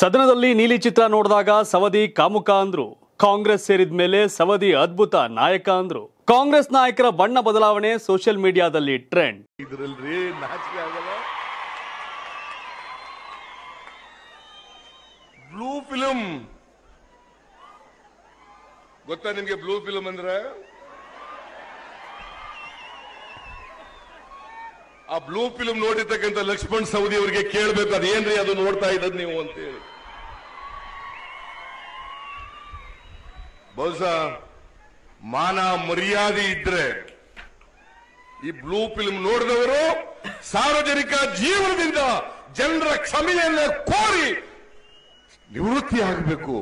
ಸದನದಲ್ಲಿ ನೀಲಿ ಚಿತ್ರ ನೋಡಿದಾಗ ಸವದಿ ಕಾಮುಕ ಅಂದ್ರು ಕಾಂಗ್ರೆಸ್ ಸೇರಿದ ಮೇಲೆ ಸವದಿ ಅದ್ಭುತ ನಾಯಕ ಅಂದ್ರು ಕಾಂಗ್ರೆಸ್ ನಾಯಕರ ಬಣ್ಣ ಬದಲಾವಣೆ ಸೋಷಿಯಲ್ ಮೀಡಿಯಾದಲ್ಲಿ ಟ್ರೆಂಡ್ ಬ್ಲೂ ಫಿಲಂ ಗೊತ್ತಾ ನಿಮ್ಗೆ ಬ್ಲೂ ಫಿಲಂ ಅಂದ್ರೆ ಆ ಬ್ಲೂ ಫಿಲ್ಮ್ ನೋಡಿರ್ತಕ್ಕಂಥ ಲಕ್ಷ್ಮಣ್ ಸವದಿ ಅವರಿಗೆ ಕೇಳಬೇಕು ಅದೇನ್ರಿ ಅದು ನೋಡ್ತಾ ಇದ್ದದ್ ನೀವು ಅಂತೇಳಿ ಬಹುಶಃ ಮಾನ ಮರ್ಯಾದೆ ಇದ್ರೆ ಈ ಬ್ಲೂ ಫಿಲ್ಮ್ ನೋಡಿದವರು ಸಾರ್ವಜನಿಕ ಜೀವನದಿಂದ ಜನರ ಕ್ಷಮೆಯನ್ನ ಕೋರಿ ನಿವೃತ್ತಿ ಆಗಬೇಕು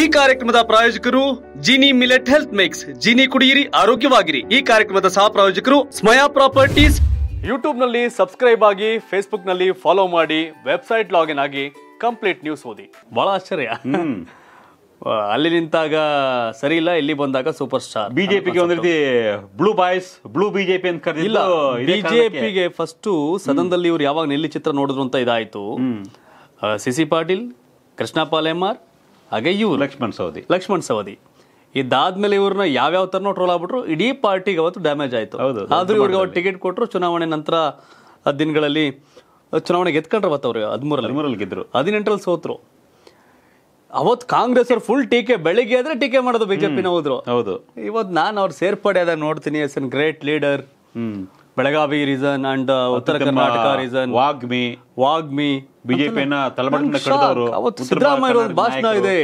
ಈ ಕಾರ್ಯಕ್ರಮದ ಪ್ರಾಯೋಜಕರು Jini millet health mix Jini ಕುಡಿಯಿರಿ ಆರೋಗ್ಯವಾಗಿರಿ ಈ ಕಾರ್ಯಕ್ರಮದ ಸಹ ಪ್ರಾಯೋಜಕರು ಸ್ಮಯಾ ಪ್ರಾಪರ್ಟೀಸ್ ಯೂಟ್ಯೂಬ್ನಲ್ಲಿ ಸಬ್ಸ್ಕ್ರೈಬ್ ಆಗಿ ಫೇಸ್ಬುಕ್ನಲ್ಲಿ ಫಾಲೋ ಮಾಡಿ ವೆಬ್ಸೈಟ್ ಲಾಗಿನ್ ಆಗಿ ಕಂಪ್ಲೀಟ್ ನ್ಯೂಸ್ ಓದಿ ಭಾಳ ಆಶ್ಚರ್ಯ ಅಲ್ಲಿ ನಿಂತಾಗ ಸರಿ ಇಲ್ಲ ಇಲ್ಲಿ ಬಂದಾಗ ಸೂಪರ್ ಸ್ಟಾರ್ ಬಿಜೆಪಿಗೆ ಒಂದ್ ರೀತಿ ಬ್ಲೂ ಬಾಯ್ಸ್ ಬ್ಲೂ ಬಿಜೆಪಿ ಅಂತ ಕರೆದಿಲ್ಲ ಬಿಜೆಪಿಗೆ ಫಸ್ಟ್ ಸದನದಲ್ಲಿ ಇವ್ರು ಯಾವಾಗ ನೆಲ್ಲಿ ಚಿತ್ರ ನೋಡಿದ್ರು ಅಂತ ಇದಾಯ್ತು ಸಿ ಸಿ ಪಾಟೀಲ್ ಕೃಷ್ಣ ಪಾಲೆಮಾರ್ ಹಾಗೆ ಇವ್ರು ಲಕ್ಷ್ಮಣ್ ಸವದಿ ಲಕ್ಷ್ಮಣ್ ಸವದಿ ಇದಾದ್ಮೇಲೆ ಇವ್ರನ್ನ ಯಾವ ತರನೋ ಟ್ರೋಲ್ ಆಗ್ಬಿಟ್ರು ಇಡೀ ಪಾರ್ಟಿಗೆ ಅವತ್ತು ಡ್ಯಾಮೇಜ್ ಆಯ್ತು ಆದ್ರೂ ಇವ್ರಿಗೆ ಅವ್ರು ಟಿಕೆಟ್ ಕೊಟ್ಟರು ಚುನಾವಣೆ ನಂತರ ದಿನಗಳಲ್ಲಿ ಚುನಾವಣೆ ಗೆದ್ಕೊಂಡ್ರೆ ಬತ್ತ ಅವ್ರಿಗೆ ಹದಿಮೂರಲ್ಲಿ ಮೂರಲ್ಲಿ ಗೆದ್ರು ಹದಿನೆಂಟರಲ್ಲಿ ಸೋತ್ರು ಅವತ್ತು ಕಾಂಗ್ರೆಸ್ ಅವ್ರು ಫುಲ್ ಟೀಕೆ ಬೆಳಿಗ್ಗೆ ಆದ್ರೆ ಟೀಕೆ ಮಾಡೋದು ಬಿಜೆಪಿನ ಹೋದ್ರು ಹೌದು ಇವತ್ತು ನಾನು ಅವ್ರು ಸೇರ್ಪಡೆ ಅದ ನೋಡ್ತೀನಿ S N great leader Belagavi reason uh, and Uttara Karnataka reason ವಾಗ್ಮಿ ವಾಗ್ಮಿ ಬಿಜೆಪಿ ಭಾಷಣ ಇದೆ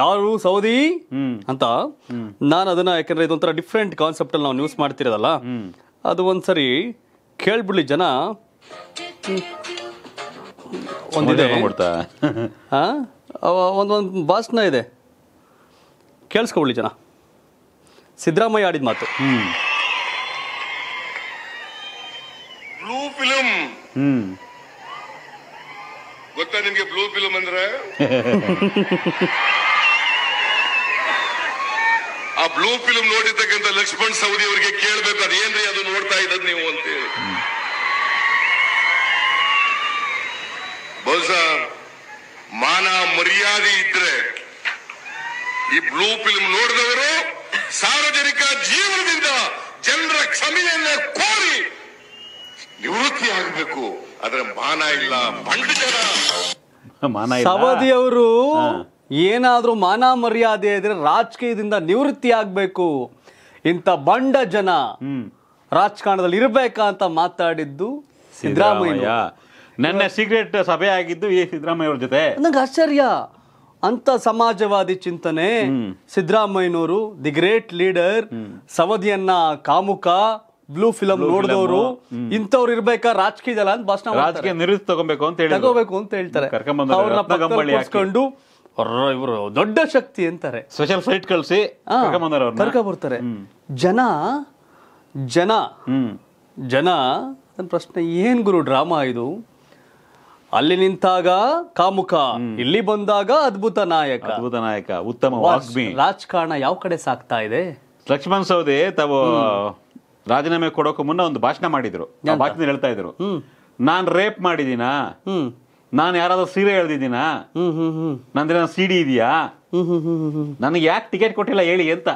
ಯಾರು ಸೌದಿ ಅಂತ ನಾನು ಅದನ್ನ ಯಾಕಂದ್ರೆ ಇದೊಂಥರ ಡಿಫ್ರೆಂಟ್ ಕಾನ್ಸೆಪ್ಟ್ ಅಲ್ಲಿ ನಾವು ನ್ಯೂಸ್ ಮಾಡ್ತಿರೋದಲ್ಲ ಅದು ಒಂದ್ಸರಿ ಕೇಳ್ಬಿಡ್ಲಿ ಜನ ಒಂದಿದೆ ಒಂದೊಂದು ಭಾಷಣ ಇದೆ ಕೇಳಿಸ್ಕೊಬಿಡ್ಲಿ ಜನ ಸಿದ್ದರಾಮಯ್ಯ ಆಡಿದ ಮಾತು ಬ್ಲೂ ಫಿಲಂ ಗೊತ್ತಾ ನಿಮ್ಗೆ ಬ್ಲೂ ಫಿಲಂ ಅಂದ್ರೆ ಬ್ಲೂ ಫಿಲ್ಮ್ ನೋಡಿರ್ತಕ್ಕಂಥ ಲಕ್ಷ್ಮಣ್ ಸವದಿ ಅವರಿಗೆ ಕೇಳಬೇಕು ಅದೇನ್ರಿ ಅದು ನೋಡ್ತಾ ಇದ್ದದ್ ನೀವು ಅಂತ ಹೇಳಿ ಬಹುಶಃ ಮಾನ ಮರ್ಯಾದೆ ಇದ್ರೆ ಈ ಬ್ಲೂ ಫಿಲ್ಮ್ ನೋಡಿದವರು ಸಾರ್ವಜನಿಕ ಜೀವನದಿಂದ ಜನರ ಕ್ಷಮೆಯನ್ನ ಕೋರಿ ನಿವೃತ್ತಿ ಆಗಬೇಕು ಅದರ ಮಾನ ಇಲ್ಲ ಪಂಡಿತರ ಸವದಿ ಅವರು ಏನಾದರೂ ಮಾನ ಮರ್ಯಾದೆ ಇದ್ರೆ ರಾಜಕೀಯದಿಂದ ನಿವೃತ್ತಿ ಆಗಬೇಕು ಇಂಥ ಬಂಡ ಜನ ರಾಜಕಾರಣದಲ್ಲಿ ಇರಬೇಕಾ ಅಂತ ಮಾತಾಡಿದ್ದು ಸಿದ್ದರಾಮಯ್ಯ ನನ್ನ ಸೀಕ್ರೆಟ್ ಸಭೆ ಆಗಿದ್ದು ಈ ಸಿದ್ದರಾಮಯ್ಯ ಅವ್ರ ಜೊತೆ ನಂಗೆ ಆಶ್ಚರ್ಯ ಅಂತ ಸಮಾಜವಾದಿ ಚಿಂತನೆ ಸಿದ್ದರಾಮಯ್ಯನವರು ದಿ ಗ್ರೇಟ್ ಲೀಡರ್ ಸವದಿಯನ್ನ ಕಾಮುಕ ಬ್ಲೂ ಫಿಲಂ ನೋಡಿದವರು ಇಂಥವ್ರು ಇರ್ಬೇಕಾ ರಾಜಕೀಯದಲ್ಲ ಅಂತ ಭಾಷಣ ರಾಜಕೀಯ ನಿವೃತ್ತಿ ತಗೋಬೇಕು ಅಂತ ಹೇಳಿ ತಗೋಬೇಕು ಅಂತ ಹೇಳ್ತಾರೆ ಇವರು ದೊಡ್ಡ ಶಕ್ತಿ ಅಂತಾರೆ ಸ್ಪೆಷಲ್ ಫ್ಲೈಟ್ ಕಳಿಸಿ ಕರ್ಕ ಬರ್ತಾರೆ ಜನ ಜನ ಜನ ನನ್ನ ಪ್ರಶ್ನೆ ಏನ್ ಗುರು ಡ್ರಾಮಾ ಇದು ಅಲ್ಲಿ ನಿಂತಾಗ ಕಾಮುಖ ಇಲ್ಲಿ ಬಂದಾಗ ಅದ್ಭುತ ನಾಯಕ ಅದ್ಭುತ ನಾಯಕ ಉತ್ತಮ ರಾಜಕಾರಣ ಯಾವ ಕಡೆ ಸಾಕ್ತಾ ಇದೆ ಲಕ್ಷ್ಮಣ್ ಸೌದಿ ತಾವು ರಾಜೀನಾಮೆ ಕೊಡೋಕೆ ಮುನ್ನ ಒಂದು ಭಾಷಣ ಮಾಡಿದ್ರು ಭಾಷಣದಲ್ಲಿ ಹೇಳ್ತಾ ಇದ್ರು ನಾನು ರೇಪ್ ಮಾಡಿದೀನ ನಾನು ಯಾರಾದ್ರೂ ಸೀರೆ ಹೇಳ್ದಿದ್ದೀನಾ ನಂದ್ರೆ ಸಿ ಸಿಡಿ ಇದೆಯಾ ನನಗೆ ಯಾಕೆ ಟಿಕೆಟ್ ಕೊಟ್ಟಿಲ್ಲ ಹೇಳಿ ಅಂತ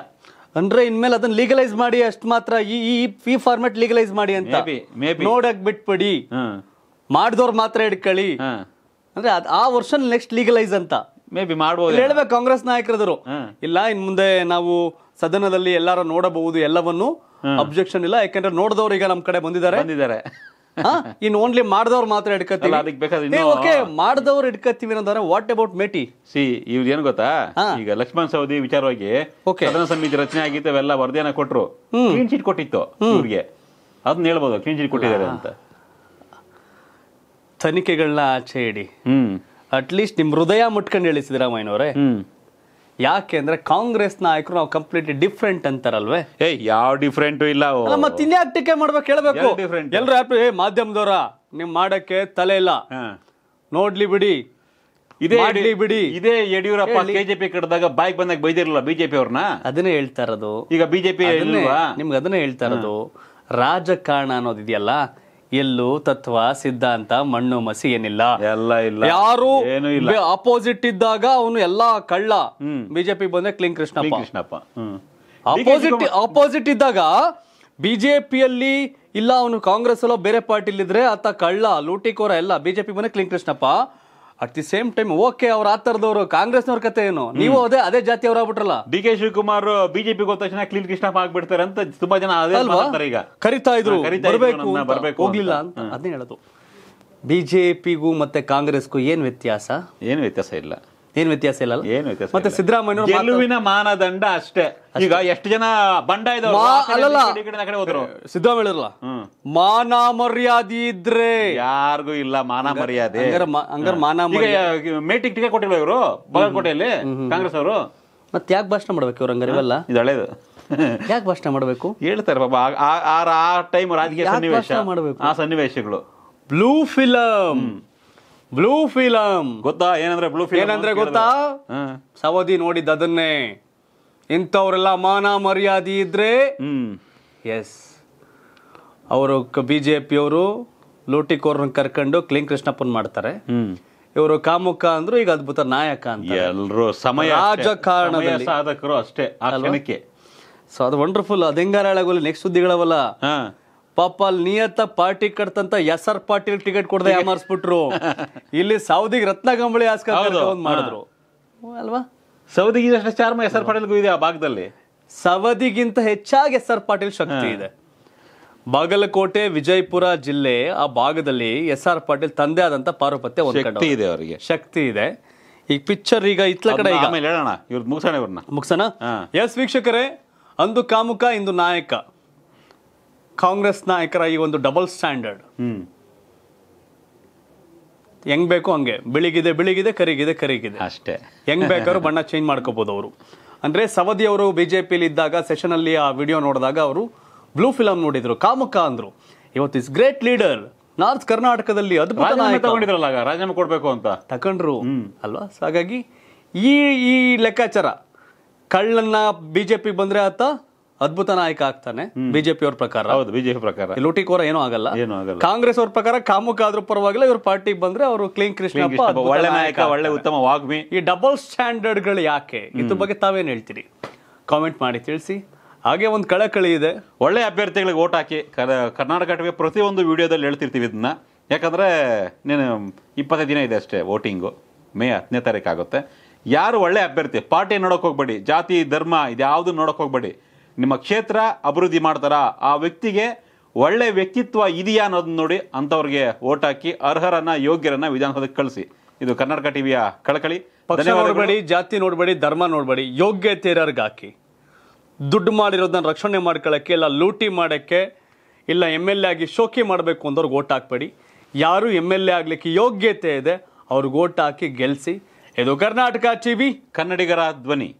ಅಂದ್ರೆ ಇನ್ಮೇಲೆ ಅದನ್ನ ಲೀಗಲೈಸ್ ಮಾಡಿ ಅಷ್ಟು ಮಾತ್ರ ಈ ಈ ಫಾರ್ಮೆಟ್ ಲೀಗಲೈಸ್ ಮಾಡಿ ಅಂತ ನೋಡಕ್ ಬಿಟ್ಬಿಡಿ ಮಾಡಿದವ್ರು ಮಾತ್ರ ಹಾ ಅಂದ್ರೆ ಆ ವರ್ಷ ನೆಕ್ಸ್ಟ್ ಲೀಗಲೈಸ್ ಅಂತ ಮೇ ಬಿ ಮಾಡ್ಬೋದು ಹೇಳ್ಬೇಕು ಕಾಂಗ್ರೆಸ್ ನಾಯಕರದ್ರು ಇಲ್ಲ ಇನ್ ಮುಂದೆ ನಾವು ಸದನದಲ್ಲಿ ಎಲ್ಲಾರು ನೋಡಬಹುದು ಎಲ್ಲವನ್ನು ಅಬ್ಜೆಕ್ಷನ್ ಇಲ್ಲ ಯಾಕಂದ್ರೆ ನೋಡಿದವರು ಈಗ ನಮ್ ಕಡೆ ಬಂದಿದ್ದಾರೆ ಬಂದಿದ್ದಾರೆ ಇನ್ ಓನ್ಲಿ ಮಾಡಿದವ್ರು ಮಾತ್ರ ಹಿಡ್ಕತ್ತಿಲ್ಲ ಅದಕ್ಕೆ ಬೇಕಾದ್ರೆ ಓಕೆ ಹಿಡ್ಕತ್ತೀವಿ ಅಂತಂದ್ರೆ ವಾಟ್ ಅಬೌಟ್ ಮೇಟಿ ಸಿ ಇವ್ರು ಏನು ಗೊತ್ತಾ ಈಗ ಲಕ್ಷ್ಮಣ್ ಸೌದಿ ವಿಚಾರವಾಗಿ ಸದನ ಸಮಿತಿ ರಚನೆ ಆಗಿತ್ತು ಅವೆಲ್ಲ ವರದಿಯನ್ನ ಕೊಟ್ರು ಕ್ಲೀನ್ ಚೀಟ್ ಕೊಟ್ಟಿತ್ತು ಇವ್ರಿಗೆ ಅದನ್ನ ಹೇಳ್ಬೋದು ಕ್ಲೀನ್ ಚೀಟ್ ಕೊಟ್ಟಿದ್ದಾರೆ ಅಂತ ತನಿಖೆಗಳನ್ನ ಆಚೆ ಇಡಿ ಅಟ್ಲೀಸ್ಟ್ ನಿಮ್ ಹೃದಯ ಮುಟ್ಕೊಂಡು ಹೇಳಿ ಸಿದ್ದರಾಮಯ್ಯನವರೇ ಯಾಕೆ ಅಂದ್ರೆ ಕಾಂಗ್ರೆಸ್ ನಾಯಕರು ನಾವು ಕಂಪ್ಲೀಟ್ಲಿ ಡಿಫ್ರೆಂಟ್ ಅಂತಾರಲ್ವೇ ಏ ಯಾವ ಡಿಫ್ರೆಂಟ್ ಇಲ್ಲ ಮತ್ತೆ ಇನ್ಯಾಕೆ ಟೀಕೆ ಮಾಡ್ಬೇಕು ಹೇಳ್ಬೇಕು ಎಲ್ಲರೂ ಆ್ಯಪ್ ಮಾಧ್ಯಮದವರ ನಿಮ್ ಮಾಡಕ್ಕೆ ತಲೆ ಇಲ್ಲ ನೋಡ್ಲಿ ಬಿಡಿ ಇದೇ ಬಿಡಿ ಇದೇ ಯಡಿಯೂರಪ್ಪ ಕೆಜೆಪಿ ಕಡ್ದಾಗ ಬಾಯ್ ಬಂದಾಗ ಬೈದಿರಲ್ಲ ಬಿಜೆಪಿ ಅವ್ರನ್ನ ಅದನ್ನೇ ಹೇಳ್ತಾ ಇರೋದು ಈಗ ಬಿಜೆಪಿ ನಿಮ್ಗೆ ಅದನ್ನೇ ಹೇಳ್ತಾ ಇರೋದು ರಾಜಕಾರಣ ಅನ್ನೋದಿದೆಯಲ್ಲ ಎಲ್ಲು ತತ್ವ ಸಿದ್ಧಾಂತ ಮಣ್ಣು ಮಸಿ ಏನಿಲ್ಲ ಎಲ್ಲ ಇಲ್ಲ ಯಾರು ಏನು ಇಲ್ಲ ಅಪೋಸಿಟ್ ಇದ್ದಾಗ ಅವನು ಎಲ್ಲಾ ಕಳ್ಳ ಬಿಜೆಪಿ ಬಂದ್ರೆ ಕ್ಲಿಂಗ್ ಕೃಷ್ಣಪ್ಪ ಕೃಷ್ಣಪ್ಪ ಅಪೋಸಿಟ್ ಅಪೋಸಿಟ್ ಇದ್ದಾಗ ಬಿಜೆಪಿಯಲ್ಲಿ ಇಲ್ಲ ಅವನು ಕಾಂಗ್ರೆಸ್ ಅಲ್ಲೋ ಬೇರೆ ಪಾರ್ಟಿಲಿದ್ರೆ ಆತ ಕಳ್ಳ ಲೂಟಿಕೋರ ಎಲ್ಲ ಬಿಜೆಪಿ ಬಂದ್ರೆ ಕ್ಲಿಂಗ್ Krishnappa at the same time okay ಅವ್ರ ಆ ಕಾಂಗ್ರೆಸ್ ನವ್ರ ಕತೆ ಏನು ನೀವು ಅದೇ ಅದೇ ಅವ್ರ ಆಗ್ಬಿಟ್ರಲ್ಲ ಡಿ ಕೆ ಶಿವಕುಮಾರ್ ಬಿಜೆಪಿ ಗೊತ್ತ ತಕ್ಷಣ ಕ್ಲೀನ್ ಕೃಷ್ಣಪ್ಪ ಆಗ್ಬಿಡ್ತಾರೆ ಅಂತ ತುಂಬಾ ಜನ ಈಗ ಕರಿತಾ ಇದ್ರು ಬರಬೇಕು ಹೋಗ್ಲಿಲ್ಲ ಅಂತ ಅದನ್ನೇ ಹೇಳೋದು ಬಿಜೆಪಿಗೂ ಮತ್ತೆ ಕಾಂಗ್ರೆಸ್ಗೂ ಏನ್ ವ್ಯತ್ಯಾಸ ಏನ್ ವ್ಯತ್ಯಾಸ ಇಲ್ಲ ಏನ್ ವ್ಯತ್ಯಾಸ ಇಲ್ಲ ಏನು ಮತ್ತೆ ಸಿದ್ದರಾಮಯ್ಯ ಮಾನದಂಡ ಅಷ್ಟೇ ಈಗ ಎಷ್ಟು ಜನ ಬಂಡ ಇದ್ರು ಮಾನ ಮರ್ಯಾದೆ ಇದ್ರೆ ಯಾರಿಗೂ ಇಲ್ಲ ಮಾನ ಮರ್ಯಾದೆ ಮಾನ ಈಗ ಮೇಟಿಕ್ ಟಿಕೆಟ್ ಕೊಟ್ಟಿಲ್ಲ ಇವರು ಬಾಗಲಕೋಟೆಯಲ್ಲಿ ಕಾಂಗ್ರೆಸ್ ಅವರು ಮತ್ತೆ ಯಾಕೆ ಭಾಷಣ ಮಾಡ್ಬೇಕು ಇವ್ರು ಹಂಗಾರೆ ಇವೆಲ್ಲ ಇದು ಯಾಕೆ ಭಾಷಣ ಮಾಡ್ಬೇಕು ಹೇಳ್ತಾರೆ ಬಾಬಾ ಆ- ಆ- ಟೈಮ್ ರಾಜಕೀಯ ಸನ್ನಿವೇಶ ಮಾಡ್ಬೇಕು? ಆ ಸನ್ನಿವೇಶಗಳು ಬ್ಲೂ ಫಿಲಂ ಬ್ಲೂ ಫಿಲಂ ಗೊತ್ತಾ ಏನಂದ್ರೆ ಬ್ಲೂ ಫಿಲಂ ಏನಂದ್ರೆ ಗೊತ್ತಾ ಸವದಿ ನೋಡಿದ್ದ ಅದನ್ನೇ ಇಂಥವ್ರೆಲ್ಲ ಮಾನ ಮರ್ಯಾದೆ ಇದ್ರೆ ಎಸ್ ಅವರು ಬಿ ಜೆ ಪಿಯವರು ಲೂಟಿಕೋರ್ನ ಕರ್ಕೊಂಡು ಕ್ಲೀನ್ ಕೃಷ್ಣಪ್ಪನ್ ಮಾಡ್ತಾರೆ ಇವರು ಕಾಮುಕ ಅಂದ್ರು ಈಗ ಅದ್ಭುತ ನಾಯಕ ಅಂತ ಎಲ್ಲರೂ ಸಮಯ ರಾಜಕಾರಣದಲ್ಲಿ ಸಾಧಕರು ಅಷ್ಟೇ ಸೊ ಅದು ವಂಡರ್ಫುಲ್ ಅದು ಹೆಂಗಾರ ನೆಕ್ಸ್ಟ್ ಸುದ್ದಿಗಳವಲ್ಲ ಪಾಪ ಅಲ್ಲಿ ನಿಯತ್ತ ಪಾರ್ಟಿ ಕಟ್ತಂತ ಎಸ್ ಆರ್ ಪಾಟೀಲ್ ಟಿಕೆಟ್ ಕೊಡದೆ ಯಾಮಾರಿಸ್ಬಿಟ್ರು ಇಲ್ಲಿ ಸೌದಿಗ್ ರತ್ನಗಂಬಳಿ ಹಾಸ್ಕೊಂಡು ಮಾಡಿದ್ರು ಅಲ್ವಾ ಸೌದಿಗೆ ಚಾರ್ಮ ಎಸ್ ಆರ್ ಪಾಟೀಲ್ ಇದೆ ಆ ಭಾಗದಲ್ಲಿ ಸವದಿಗಿಂತ ಹೆಚ್ಚಾಗಿ ಎಸ್ ಆರ್ ಪಾಟೀಲ್ ಶಕ್ತಿ ಇದೆ ಬಾಗಲಕೋಟೆ ವಿಜಯಪುರ ಜಿಲ್ಲೆ ಆ ಭಾಗದಲ್ಲಿ ಎಸ್ ಆರ್ ಪಾಟೀಲ್ ತಂದೆ ಆದಂತ ಪಾರುಪತ್ಯ ಶಕ್ತಿ ಇದೆ ಅವರಿಗೆ ಶಕ್ತಿ ಇದೆ ಈ ಪಿಕ್ಚರ್ ಈಗ ಇತ್ಲ ಕಡೆ ಈಗ ಆಮೇಲೆ ಹೇಳೋಣ ಇವ್ರು ಮುಗಿಸೋಣ ಇವ್ರನ್ನ ಮುಗಿಸೋಣ ಎಸ್ ವೀಕ್ಷಕರೇ ಅಂದು ಕಾಮುಕ ಇಂದು ನಾಯಕ ಕಾಂಗ್ರೆಸ್ ನಾಯಕರ ಈ ಒಂದು ಡಬಲ್ ಸ್ಟ್ಯಾಂಡರ್ಡ್ ಹೆಂಗ್ ಬೇಕು ಹಂಗೆ ಬಿಳಿಗಿದೆ ಬಿಳಿಗಿದೆ ಕರಿಗಿದೆ ಕರಿಗಿದೆ ಅಷ್ಟೇ ಹೆಂಗ್ ಬೇಕಾದ್ರೂ ಬಣ್ಣ ಚೇಂಜ್ ಮಾಡ್ಕೋಬಹುದು ಅವರು ಅಂದ್ರೆ ಸವದಿ ಅವರು ಬಿಜೆಪಿ ಇದ್ದಾಗ ಸೆಷನ್ ಅಲ್ಲಿ ಆ ವಿಡಿಯೋ ನೋಡಿದಾಗ ಅವರು ಬ್ಲೂ ಫಿಲಂ ನೋಡಿದ್ರು ಕಾಮಕ ಅಂದ್ರು ಇವತ್ತು ಇಸ್ ಗ್ರೇಟ್ ಲೀಡರ್ ನಾರ್ತ್ ಕರ್ನಾಟಕದಲ್ಲಿ ಅದ್ಭುತ ರಾಜೀನಾಮೆ ಕೊಡಬೇಕು ಅಂತ ತಕೊಂಡ್ರು ಅಲ್ವಾ ಹಾಗಾಗಿ ಈ ಈ ಲೆಕ್ಕಾಚಾರ ಕಳ್ಳನ್ನ ಬಿಜೆಪಿ ಬಂದ್ರೆ ಆತ ಅದ್ಭುತ ನಾಯಕ ಆಗ್ತಾನೆ ಬಿಜೆಪಿ ಅವ್ರ ಪ್ರಕಾರ ಹೌದು ಬಿಜೆಪಿ ಪ್ರಕಾರ ಲೂಟಿಕೋರ ಏನೂ ಆಗಲ್ಲ ಏನೂ ಆಗಲ್ಲ ಕಾಂಗ್ರೆಸ್ ಅವ್ರ ಪ್ರಕಾರ ಕಾಮುಕ ಆದ್ರೂ ಪರವಾಗಿಲ್ಲ ಇವ್ರ ಪಾರ್ಟಿಗೆ ಬಂದ್ರೆ ಅವರು ಕ್ಲೀನ್ ಕೃಷ್ಣಪ್ಪ ಒಳ್ಳೆ ನಾಯಕ ಒಳ್ಳೆ ಉತ್ತಮ ವಾಗ್ಮಿ ಈ ಡಬಲ್ ಸ್ಟ್ಯಾಂಡರ್ಡ್ ಗಳು ಯಾಕೆ ಇದ್ರ ಬಗ್ಗೆ ತಾವೇನ್ ಹೇಳ್ತೀರಿ ಕಾಮೆಂಟ್ ಮಾಡಿ ತಿಳಿಸಿ ಹಾಗೆ ಒಂದು ಕಳಕಳಿ ಇದೆ ಒಳ್ಳೆ ಅಭ್ಯರ್ಥಿಗಳಿಗೆ ಓಟ್ ಹಾಕಿ ಕರ್ನಾಟಕ ಪ್ರತಿಯೊಂದು ವಿಡಿಯೋದಲ್ಲಿ ಹೇಳ್ತಿರ್ತೀವಿ ಇದನ್ನ ಯಾಕಂದ್ರೆ ನೀನು ಇಪ್ಪತ್ತೈದು ದಿನ ಇದೆ ಅಷ್ಟೇ ವೋಟಿಂಗು ಮೇ ಹತ್ತನೇ ತಾರೀಕು ಆಗುತ್ತೆ ಯಾರು ಒಳ್ಳೆ ಅಭ್ಯರ್ಥಿ ಪಾರ್ಟಿ ನೋಡೋಕೆ ಹೋಗ್ಬೇಡಿ ಜಾತಿ ಧರ್ಮ ಇದ್ಯಾವುದು ನೋಡೋಕೆ ಹೋಗ್ಬೇಡಿ ನಿಮ್ಮ ಕ್ಷೇತ್ರ ಅಭಿವೃದ್ಧಿ ಮಾಡ್ತಾರಾ ಆ ವ್ಯಕ್ತಿಗೆ ಒಳ್ಳೆ ವ್ಯಕ್ತಿತ್ವ ಇದೆಯಾ ಅನ್ನೋದನ್ನ ನೋಡಿ ಅಂಥವ್ರಿಗೆ ಓಟ್ ಹಾಕಿ ಅರ್ಹರನ್ನ ಯೋಗ್ಯರನ್ನ ವಿಧಾನಸೌಧಕ್ಕೆ ಕಳಿಸಿ ಇದು ಕರ್ನಾಟಕ ಟಿವಿಯ ಕಳಕಳಿ ಪಕ್ಷ ನೋಡಬೇಡಿ ಜಾತಿ ನೋಡಬೇಡಿ ಧರ್ಮ ನೋಡಬೇಡಿ ಯೋಗ್ಯತೆ ಹಾಕಿ ದುಡ್ಡು ಮಾಡಿರೋದನ್ನ ರಕ್ಷಣೆ ಮಾಡ್ಕೊಳ್ಳೋಕ್ಕೆ ಇಲ್ಲ ಲೂಟಿ ಮಾಡೋಕ್ಕೆ ಇಲ್ಲ ಎಮ್ ಎಲ್ ಎ ಆಗಿ ಶೋಕಿ ಮಾಡಬೇಕು ಅಂದವ್ರಿಗೆ ಓಟ್ ಹಾಕ್ಬೇಡಿ ಯಾರು ಎಮ್ ಎಲ್ ಎ ಆಗಲಿಕ್ಕೆ ಯೋಗ್ಯತೆ ಇದೆ ಅವ್ರಿಗೆ ಓಟ್ ಹಾಕಿ ಗೆಲ್ಲಿಸಿ ಇದು ಕರ್ನಾಟಕ ಟಿವಿ ಕನ್ನಡಿಗರ ಧ್ವನಿ